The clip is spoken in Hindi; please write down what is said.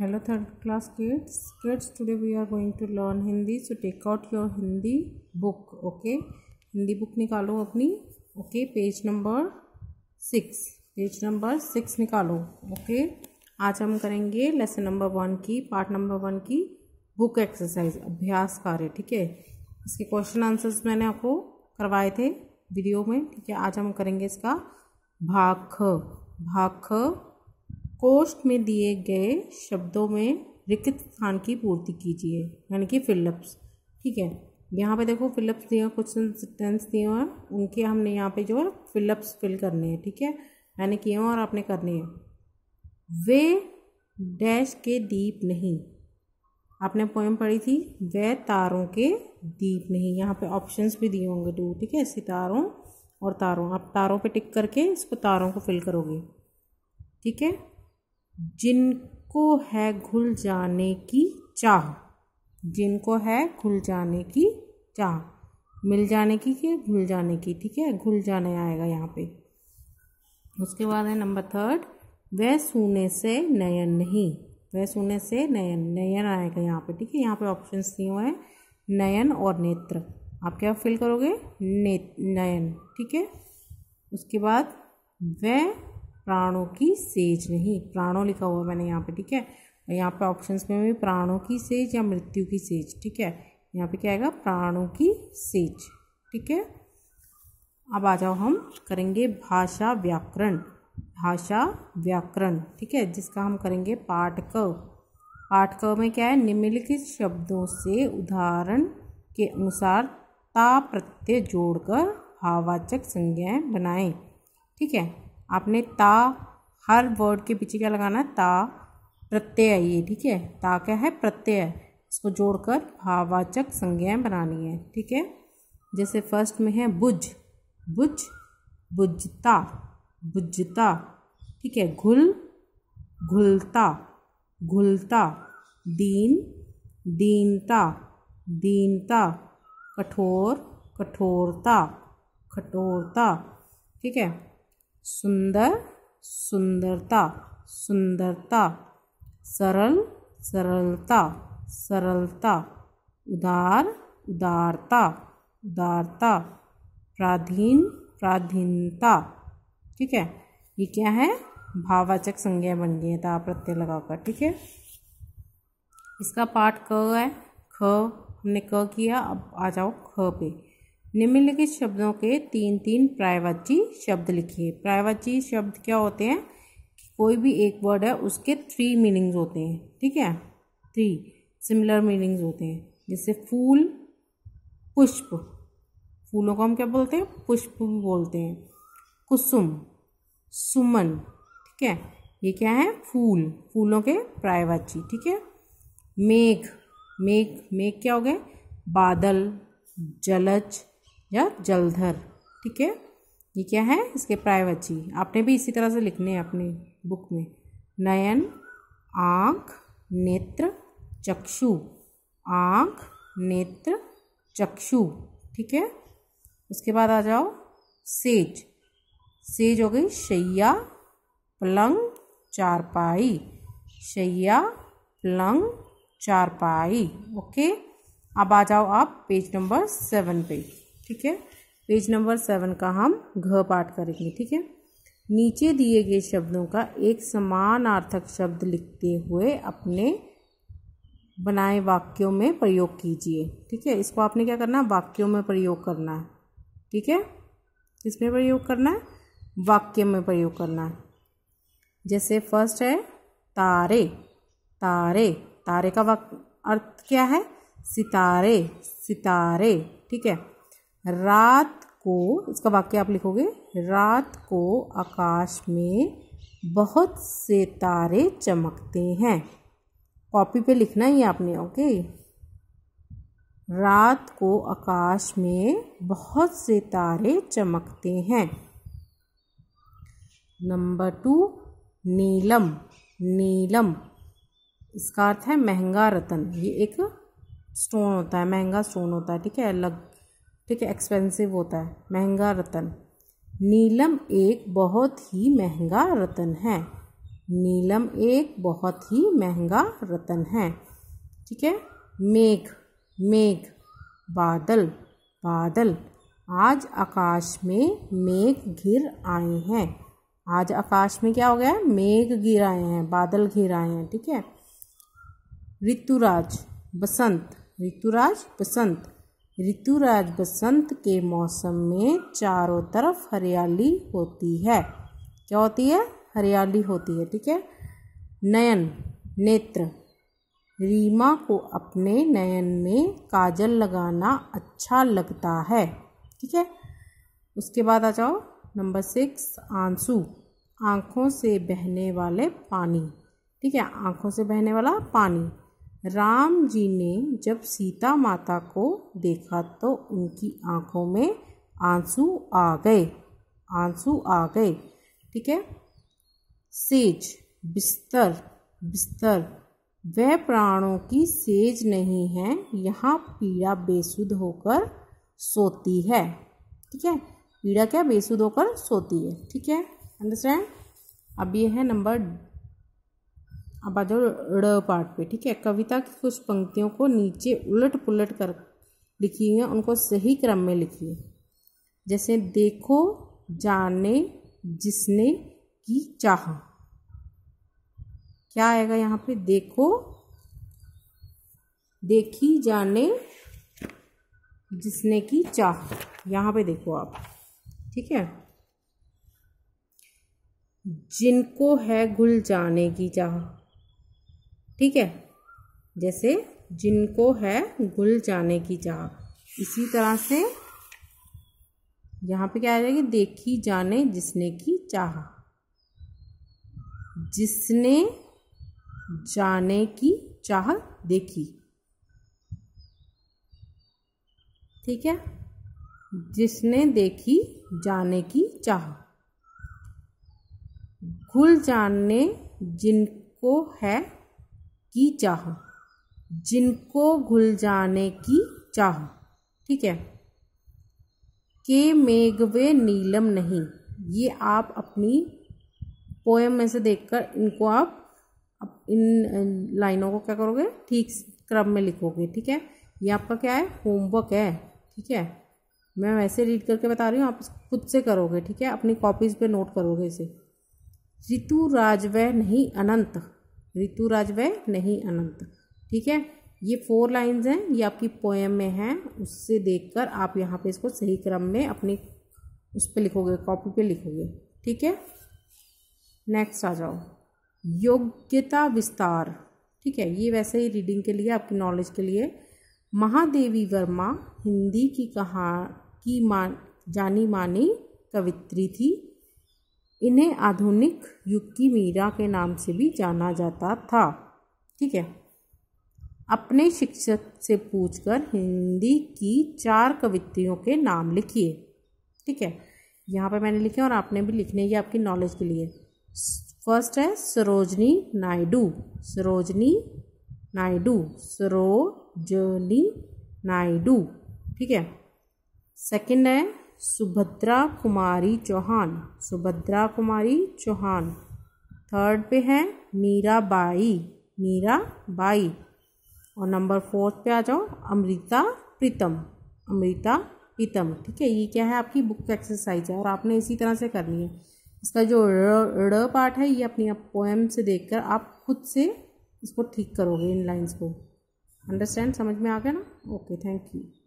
Hello third class kids kids today we are going to learn Hindi so take out your hindi book okay hindi book निकालो अपनी okay page number six page number six निकालो ओके okay? आज हम करेंगे लेसन नंबर वन की पार्ट नंबर वन की बुक एक्सरसाइज अभ्यास कार्य ठीक है इसके क्वेश्चन आंसर्स मैंने आपको करवाए थे वीडियो में ठीक है आज हम करेंगे इसका भाख भाख कोष्ठ में दिए गए शब्दों में रिक्त स्थान की पूर्ति कीजिए यानी कि फिलअप्स ठीक है यहाँ पे देखो फिलअप्स दिए हुए क्वेश्चन सेंटेंस दिए हुए हैं उनके हमने यहाँ पे जो है फिलअप्स फिल करने हैं ठीक है मैंने किए हैं और आपने करने हैं वे डैश के दीप नहीं आपने पोएम पढ़ी थी वे तारों के दीप नहीं यहाँ पे ऑप्शंस भी दिए होंगे टू ठीक है सितारों और तारों आप तारों पे टिक करके इसको तारों को फिल करोगे ठीक है जिनको है घुल जाने की चाह जिनको है घुल जाने की चाह मिल जाने की कि घुल जाने की ठीक है घुल जाने आएगा यहाँ पे उसके बाद है नंबर थर्ड वह सोने से नयन नहीं वह सोने से नयन नयन आएगा यहाँ पे ठीक है यहाँ पे ऑप्शन दिए हुए हैं नयन और नेत्र आप क्या फिल करोगे ने नयन ठीक है उसके बाद वह प्राणों की सेज नहीं प्राणों लिखा हुआ मैंने यहाँ पे ठीक है और यहाँ पे ऑप्शंस में भी प्राणों की सेज या मृत्यु की सेज ठीक है यहाँ पे क्या आएगा प्राणों की सेज ठीक है अब आ जाओ हम करेंगे भाषा व्याकरण भाषा व्याकरण ठीक है जिसका हम करेंगे पाठ क पाठ क में क्या है निम्नलिखित शब्दों से उदाहरण के अनुसार ता प्रत्यय जोड़कर भावाचक संज्ञाएं बनाएं ठीक है आपने ता हर वर्ड के पीछे क्या लगाना है ता प्रत्यय है ये ठीक है ता क्या है प्रत्यय इसको जोड़कर भाववाचक संज्ञाएं बनानी है ठीक है जैसे फर्स्ट में है बुझ बुझ बुझता बुझता ठीक है घुल घुलता घुलता दीन दीनता दीनता कठोर कठोरता कठोरता ठीक है सुंदर सुंदरता सुंदरता सरल सरलता सरलता उदार उदारता उदारता प्राधीन प्राधीनता ठीक है ये क्या है भावाचक संज्ञा बन गई है ता तो प्रत्यय लगाकर ठीक है इसका पाठ क है ख हमने क किया अब आ जाओ ख पे निम्नलिखित शब्दों के तीन तीन प्रायवाची शब्द लिखिए प्रायवाची शब्द क्या होते हैं कोई भी एक वर्ड है उसके थ्री मीनिंग्स होते हैं ठीक है थ्री सिमिलर मीनिंग्स होते हैं जैसे फूल पुष्प फूलों को हम क्या बोलते हैं पुष्प भी बोलते हैं कुसुम सुमन ठीक है ये क्या है फूल फूलों के प्रायवाची ठीक है मेघ मेघ मेघ क्या हो गए बादल जलज या जलधर ठीक है ये क्या है इसके प्रायवची आपने भी इसी तरह से लिखने हैं अपने बुक में नयन आँख नेत्र चक्षु आँख नेत्र चक्षु ठीक है उसके बाद आ जाओ सेज सेज हो गई शैया पलंग चारपाई शैया पलंग चारपाई ओके अब आ जाओ आप पेज नंबर सेवन पे ठीक है पेज नंबर सेवन का हम घ पाठ करेंगे ठीक है नीचे दिए गए शब्दों का एक समानार्थक शब्द लिखते हुए अपने बनाए वाक्यों में प्रयोग कीजिए ठीक है इसको आपने क्या करना है वाक्यों में प्रयोग करना है ठीक है इसमें प्रयोग करना है वाक्य में प्रयोग करना है जैसे फर्स्ट है तारे तारे तारे का वाक्य अर्थ क्या है सितारे सितारे ठीक है रात को इसका वाक्य आप लिखोगे रात को आकाश में बहुत से तारे चमकते हैं कॉपी पे लिखना ही आपने ओके रात को आकाश में बहुत से तारे चमकते हैं नंबर टू नीलम नीलम इसका अर्थ है महंगा रतन ये एक स्टोन होता है महंगा स्टोन होता है ठीक है अलग ठीक है एक्सपेंसिव होता है महंगा रतन नीलम एक बहुत ही महंगा रतन है नीलम एक बहुत ही महंगा रतन है ठीक है मेघ मेघ बादल बादल आज आकाश में मेघ घिर आए हैं आज आकाश में क्या हो गया है मेघ घिर आए हैं बादल घिर आए हैं ठीक है ऋतुराज बसंत ऋतुराज बसंत ऋतुराज बसंत के मौसम में चारों तरफ हरियाली होती है क्या होती है हरियाली होती है ठीक है नयन नेत्र रीमा को अपने नयन में काजल लगाना अच्छा लगता है ठीक है उसके बाद आ जाओ नंबर सिक्स आंसू आँखों से बहने वाले पानी ठीक है आँखों से बहने वाला पानी राम जी ने जब सीता माता को देखा तो उनकी आंखों में आंसू आ गए आंसू आ गए ठीक है सेज बिस्तर बिस्तर वह प्राणों की सेज नहीं है यहाँ पीड़ा बेसुध होकर सोती है ठीक है पीड़ा क्या बेसुध होकर सोती है ठीक है अंडरस्टैंड अब ये है नंबर अब आ जाओ ड़ पार्ट पे ठीक है कविता की कुछ पंक्तियों को नीचे उलट पुलट कर लिखी है उनको सही क्रम में लिखिए जैसे देखो जाने जिसने की चाह क्या आएगा यहाँ पे देखो देखी जाने जिसने की चाह यहाँ पे देखो आप ठीक है जिनको है घुल जाने की चाह ठीक है जैसे जिनको है गुल जाने की चाह इसी तरह से यहाँ पे क्या आ जाएगी देखी जाने जिसने की चाह जिसने जाने की चाह देखी ठीक है जिसने देखी जाने की चाह घुल जाने जिनको है की चाह जिनको घुल जाने की चाह ठीक है के मेघ वे नीलम नहीं ये आप अपनी पोएम में से देखकर इनको आप इन लाइनों को क्या करोगे ठीक क्रम में लिखोगे ठीक है ये आपका क्या है होमवर्क है ठीक है मैं वैसे रीड करके बता रही हूँ आप खुद से करोगे ठीक है अपनी कॉपीज़ पे नोट करोगे इसे ऋतु राज वह नहीं अनंत ऋतुराज वह नहीं अनंत ठीक है ये फोर लाइंस हैं ये आपकी पोएम में हैं उससे देखकर आप यहाँ पे इसको सही क्रम में अपनी उस पर लिखोगे कॉपी पे लिखोगे ठीक है नेक्स्ट आ जाओ योग्यता विस्तार ठीक है ये वैसे ही रीडिंग के लिए आपकी नॉलेज के लिए महादेवी वर्मा हिंदी की कहा की मान जानी मानी कवित्री थी इन्हें आधुनिक युग की मीरा के नाम से भी जाना जाता था ठीक है अपने शिक्षक से पूछकर हिंदी की चार कवित्रियों के नाम लिखिए ठीक है यहाँ पर मैंने लिखे और आपने भी लिखने ये आपकी नॉलेज के लिए फर्स्ट है सरोजनी नायडू सरोजनी नायडू सरोजनी नायडू ठीक है सेकंड है सुभद्रा कुमारी चौहान सुभद्रा कुमारी चौहान थर्ड पे है मीरा बाई मीरा बाई और नंबर फोर्थ पे आ जाओ अमृता प्रीतम अमृता प्रीतम ठीक है ये क्या है आपकी बुक एक्सरसाइज है और आपने इसी तरह से करनी है इसका जो ड़ पार्ट है ये अपनी आप पोएम से देखकर आप खुद से इसको ठीक करोगे इन लाइंस को अंडरस्टैंड समझ में आ गया ना ओके थैंक यू